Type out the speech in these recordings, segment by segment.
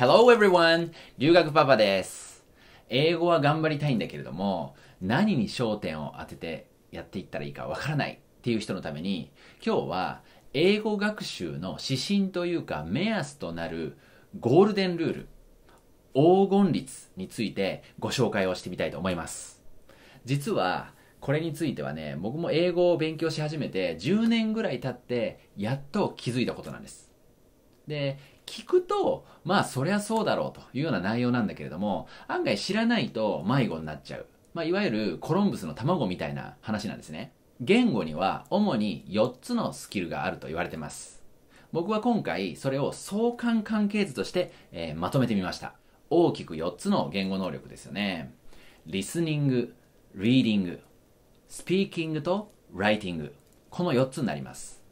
Hello everyone! 留学パパです。英語は頑張りたいんだけれども、何に焦点を当ててやっていったらいいかわからないっていう人のために、今日は英語学習の指針というか目安となるゴールデンルール、黄金律についてご紹介をしてみたいと思います。実は、これについてはね、僕も英語を勉強し始めて10年ぐらい経って、やっと気づいたことなんです。で、聞くと、まあそりゃそうだろうというような内容なんだけれども、案外知らないと迷子になっちゃう。まあいわゆるコロンブスの卵みたいな話なんですね。言語には主に4つのスキルがあると言われてます。僕は今回それを相関関係図として、えー、まとめてみました。大きく4つの言語能力ですよね。リスニング、リーディング、スピーキングとライティング。この4つになります。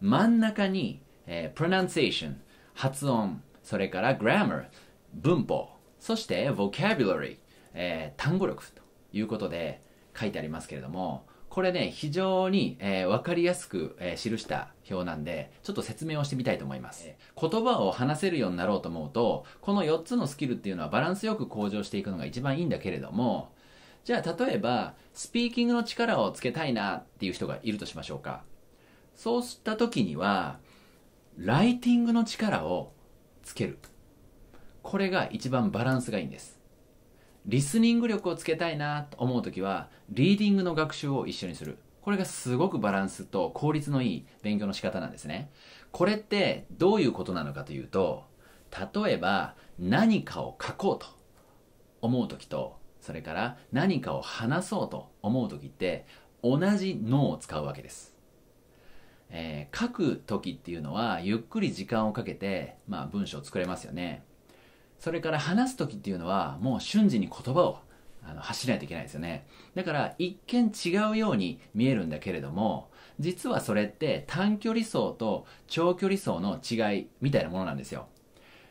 真ん中に、えー、プロナンセーション、発音、それから grammar、文法、そして vocabulary、えー、単語力ということで書いてありますけれども、これね、非常に、えー、分かりやすく、えー、記した表なんで、ちょっと説明をしてみたいと思います。言葉を話せるようになろうと思うと、この4つのスキルっていうのはバランスよく向上していくのが一番いいんだけれども、じゃあ例えば、スピーキングの力をつけたいなっていう人がいるとしましょうか。そうした時には、ライティングの力をつける。これが一番バランスがいいんです。リスニング力をつけたいなと思う時は、リーディングの学習を一緒にする。これがすごくバランスと効率のいい勉強の仕方なんですね。これってどういうことなのかというと、例えば何かを書こうと思う時と、それから何かを話そうと思う時って同じ脳を使うわけです。えー、書く時っていうのはゆっくり時間をかけて、まあ、文章を作れますよねそれから話す時っていうのはもう瞬時に言葉をあの走らないといけないですよねだから一見違うように見えるんだけれども実はそれって短距離走と長距離走の違いみたいなものなんですよ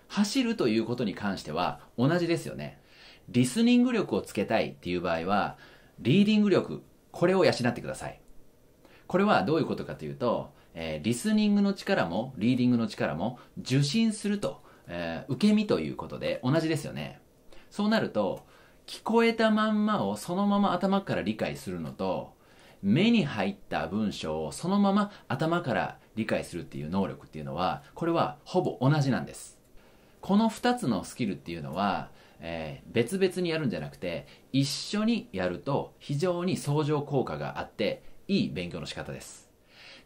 走るということに関しては同じですよねリスニング力をつけたいっていう場合はリーディング力これを養ってくださいこれはどういうことかというと、えー、リスニングの力もリーディングの力も受信すると、えー、受け身ということで同じですよね。そうなると、聞こえたまんまをそのまま頭から理解するのと、目に入った文章をそのまま頭から理解するっていう能力っていうのは、これはほぼ同じなんです。この2つのスキルっていうのは、えー、別々にやるんじゃなくて、一緒にやると非常に相乗効果があって、いい勉強の仕方です。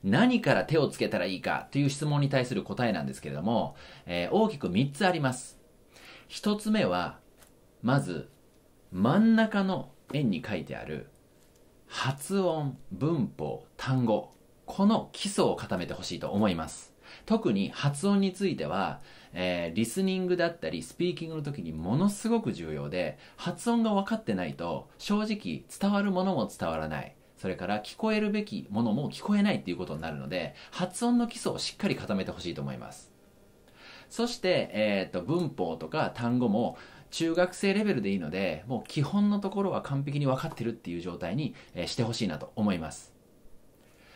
何から手をつけたらいいかという質問に対する答えなんですけれども、えー、大きく3つあります。1つ目は、まず、真ん中の円に書いてある、発音、文法、単語、この基礎を固めてほしいと思います。特に発音については、えー、リスニングだったりスピーキングの時にものすごく重要で、発音が分かってないと正直伝わるものも伝わらない。それから聞こえるべきものも聞こえないっていうことになるので、発音の基礎をしっかり固めてほしいと思います。そして、えっ、ー、と、文法とか単語も中学生レベルでいいので、もう基本のところは完璧に分かってるっていう状態に、えしてほしいなと思います。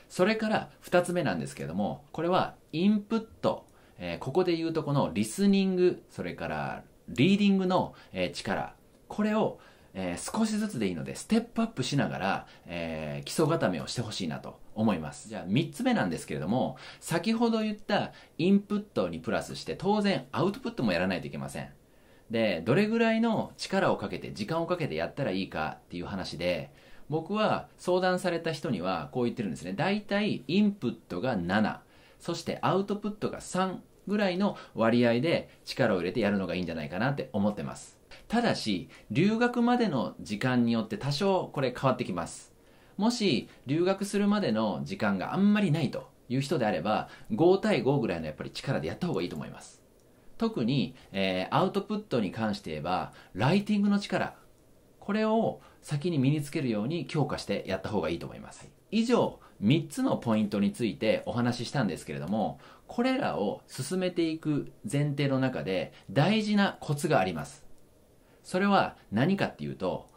それから2つ目なんですけれども、これはインプット、えー、ここで言うとこのリスニング、それからリーディングの、え力、これをえー、少しずつでいいので、ステップアップしながら、えー、基礎固めをしてほしいなと思います。じゃあ、3つ目なんですけれども、先ほど言ったインプットにプラスして、当然アウトプットもやらないといけません。で、どれぐらいの力をかけて、時間をかけてやったらいいかっていう話で、僕は相談された人にはこう言ってるんですね。だいたいインプットが7、そしてアウトプットが3ぐらいの割合で力を入れてやるのがいいんじゃないかなって思ってます。ただし、留学までの時間によって多少これ変わってきます。もし、留学するまでの時間があんまりないという人であれば、5対5ぐらいのやっぱり力でやった方がいいと思います。特に、えー、アウトプットに関して言えば、ライティングの力、これを先に身につけるように強化してやった方がいいと思います。以上、3つのポイントについてお話ししたんですけれども、これらを進めていく前提の中で大事なコツがあります。それは何かっていうと、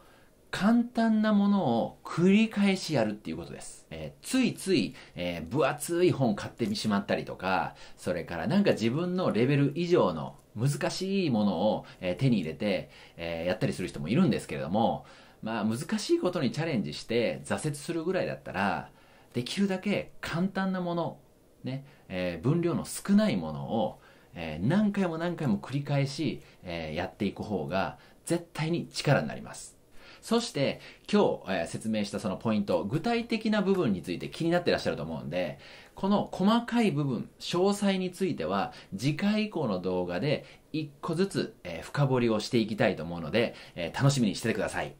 簡単なものを繰り返しやるっていうことです。えー、ついつい、えー、分厚い本買ってしまったりとか、それからなんか自分のレベル以上の難しいものを、えー、手に入れて、えやったりする人もいるんですけれども、まあ難しいことにチャレンジして挫折するぐらいだったら、できるだけ簡単なもの、ね、え分量の少ないものをえー、何回も何回も繰り返し、えー、やっていく方が絶対に力になります。そして、今日、えー、説明したそのポイント、具体的な部分について気になってらっしゃると思うんで、この細かい部分、詳細については、次回以降の動画で一個ずつ、えー、深掘りをしていきたいと思うので、えー、楽しみにしててください。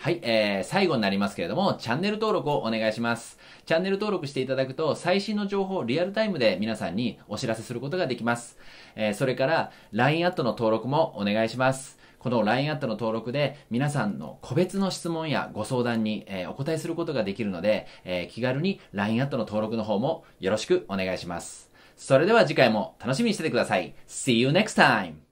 はい、えー、最後になりますけれども、チャンネル登録をお願いします。チャンネル登録していただくと、最新の情報をリアルタイムで皆さんにお知らせすることができます。えー、それから、LINE アットの登録もお願いします。この LINE アットの登録で皆さんの個別の質問やご相談に、えー、お答えすることができるので、えー、気軽に LINE アットの登録の方もよろしくお願いします。それでは次回も楽しみにしててください。See you next time!